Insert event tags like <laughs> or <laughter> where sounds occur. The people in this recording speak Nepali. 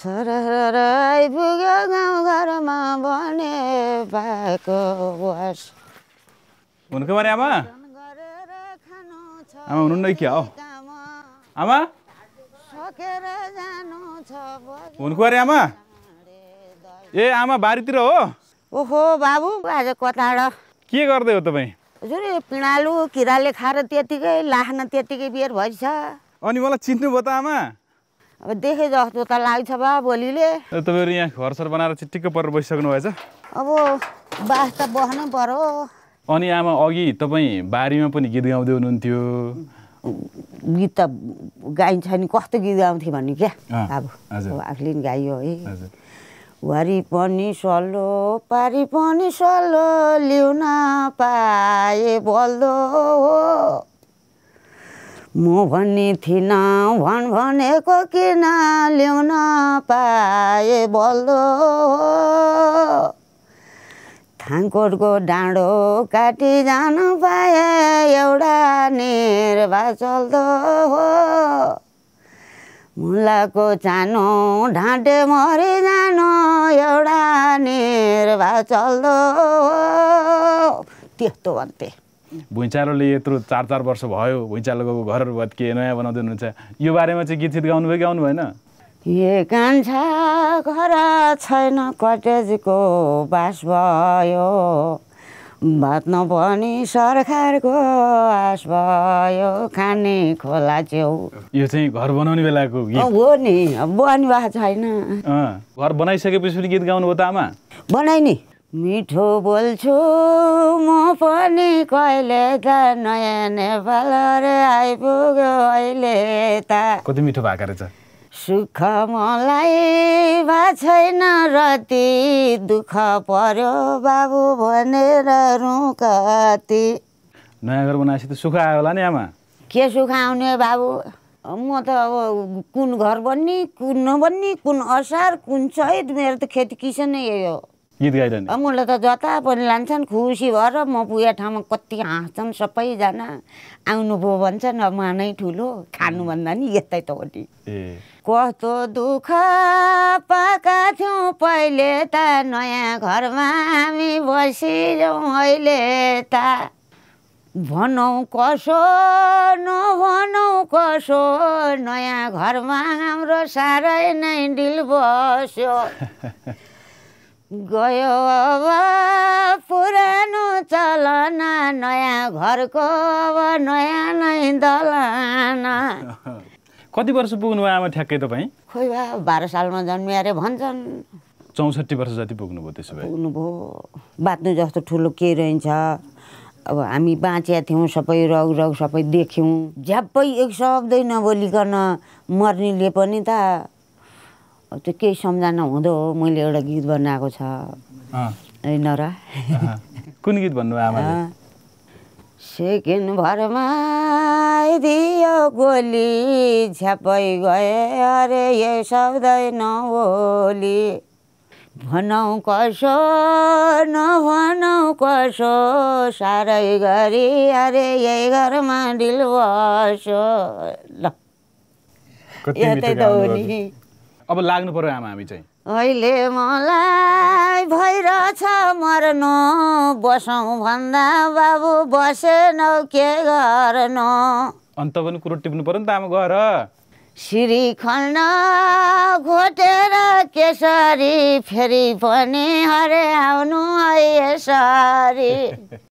सरर आइपुग्यो गाउँघरमा भने पाएको वास हुनुको भने आमा आमा हुनुहुन्न कि हो आमा हुनुको अरे आमा ए आमा बारीतिर हो ओहो बाबु आज कताड के गर्दै हो तपाईँ हजुर पिँडालु किराले खाएर त्यतिकै लाख्न त्यतिकै बेर भइसक्यो अनि मलाई चिन्नुभयो त आमा अब देखे जस्तो त लाग्छ बा भोलिले तपाईँहरू यहाँ घर बनाएर चिटिक्क परेर बसिसक्नु भएछ अब बास त बस्नै पर्यो अनि आमा अघि तपाईँ बारीमा पनि गीत गाउँदै हुनुहुन्थ्यो गीत त गाइन्छ नि कस्तो गीत गाउँथे भन्ने क्या अब आफूले पनि गाइयो है वरि पनि सल्लो पारि पनि सल्लो लिउन पाए बल्दो म भन्ने थिइनँ भन भनेको किन ल्याउन पाए बल्लो थाङकोटको डाँडो काटी जानु पाए एउटा निर्वा चल्दो हो मुलाको चानो ढाँटे मरि जानु एउटा निर्वा चल्दो हो त्यस्तो भन्थेँ भुइँचालोले यत्रो चार चार वर्ष भयो भुइँचालोको घरहरू घरहरू भत्किए नयाँ बनाउँदै हुनुहुन्छ यो बारेमा चाहिँ गीत गीत गाउनुभयो गाउनु भएन ए कान्छा घर छैन कटेजको बास भयो भात नबनी सरकारको आस भयो खाने खोला च्याउ यो चाहिँ घर बनाउने बेलाको हो नि बनाइ छैन घर बनाइसकेपछि गीत गाउनु हो त आमा बनाइ नि मिठो बोल्छु म पनि कहिले त नयाँ नेपाल रे आइपुग्यो अहिले त कति मिठो भएको रहेछ सुख मलाई भा छैन रति दुःख पर्यो बाबु भनेर रु कति नयाँ घर बनाएपछि त सुख आयो होला नि आमा के सुख आउने बाबु म त अब कुन घर बन्ने कुन नबन्ने कुन असार कुन चैत मेरो त खेती किसानै यही हो गीत गाइरहने अब मलाई त जता पनि लान्छन् खुसी भएर म पुगे ठाउँमा कति हाँस्छन् सबैजना आउनुभयो न म नै ठुलो खानुभन्दा नि यतै त हो नि कस्तो दुःख पाएका थियौँ पहिले त नयाँ घरमा हामी बसिरहँ अहिले त भनौँ कसो नभनौँ कसो नयाँ घरमा हाम्रो साह्रै नै डिल बस्यो <laughs> गयो अब पुरानो चलन नयाँ घरको अब नयाँ नै दलना <laughs> कति वर्ष पुग्नु भयो आमा ठ्याक्कै तपाईँ खोइ भयो बाह्र सालमा जन्मियो अरे भन्छन् चौसठी वर्ष जति पुग्नुभयो त्यसो भए पुग्नुभयो बाँच्नु जस्तो ठुलो के रहन्छ अब हामी बाँचेका थियौँ सबै रग रग सबै देख्यौँ झ्यापै एक शब्दै नबोलिकन मर्नेले पनि त त्यो केही सम्झना हुँदो हो मैले एउटा गीत बनाएको आएको छ नरा कुन गीत भन्नु सेकेन्ड भरमा दियो गोली झ्यापै गए अरे यो शब्दै नहोली भनौँ कसो नभनौँ कसो साह्रै गरी अरे यही घरमा ढिलो बसो ल यतै त अब लाग्नु पर्यो आमा हामी चाहिँ अहिले मलाई भइरहेछ मर्नु बसौँ भन्दा बाबु बसेनौ के गर्नु अन्त पनि कुरो टिप्नु पर्यो नि त आमा गएर सिरी खल्न घोटेर केसरी फेरि पनि हरे आउनु है यसरी <laughs>